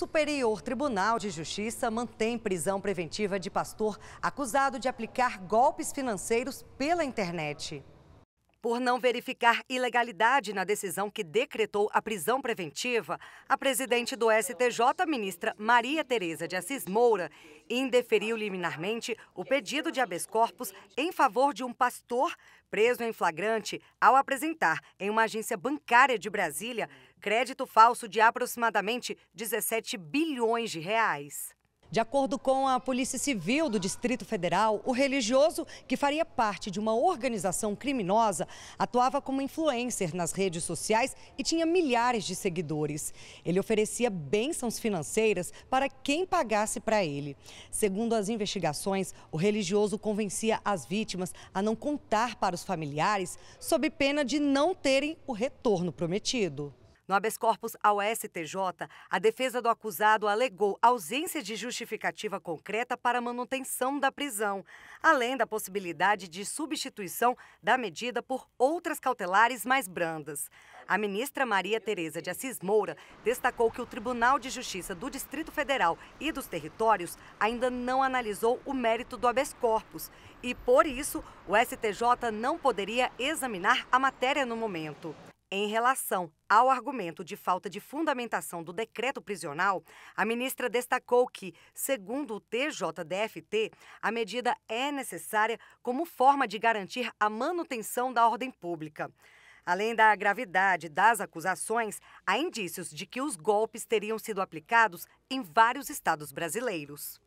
Superior Tribunal de Justiça mantém prisão preventiva de pastor acusado de aplicar golpes financeiros pela internet. Por não verificar ilegalidade na decisão que decretou a prisão preventiva, a presidente do STJ, ministra Maria Tereza de Assis Moura, indeferiu liminarmente o pedido de habeas corpus em favor de um pastor preso em flagrante ao apresentar em uma agência bancária de Brasília crédito falso de aproximadamente 17 bilhões de reais. De acordo com a Polícia Civil do Distrito Federal, o religioso, que faria parte de uma organização criminosa, atuava como influencer nas redes sociais e tinha milhares de seguidores. Ele oferecia bênçãos financeiras para quem pagasse para ele. Segundo as investigações, o religioso convencia as vítimas a não contar para os familiares sob pena de não terem o retorno prometido. No habeas corpus ao STJ, a defesa do acusado alegou ausência de justificativa concreta para manutenção da prisão, além da possibilidade de substituição da medida por outras cautelares mais brandas. A ministra Maria Tereza de Assis Moura destacou que o Tribunal de Justiça do Distrito Federal e dos Territórios ainda não analisou o mérito do habeas corpus e, por isso, o STJ não poderia examinar a matéria no momento. Em relação ao argumento de falta de fundamentação do decreto prisional, a ministra destacou que, segundo o TJDFT, a medida é necessária como forma de garantir a manutenção da ordem pública. Além da gravidade das acusações, há indícios de que os golpes teriam sido aplicados em vários estados brasileiros.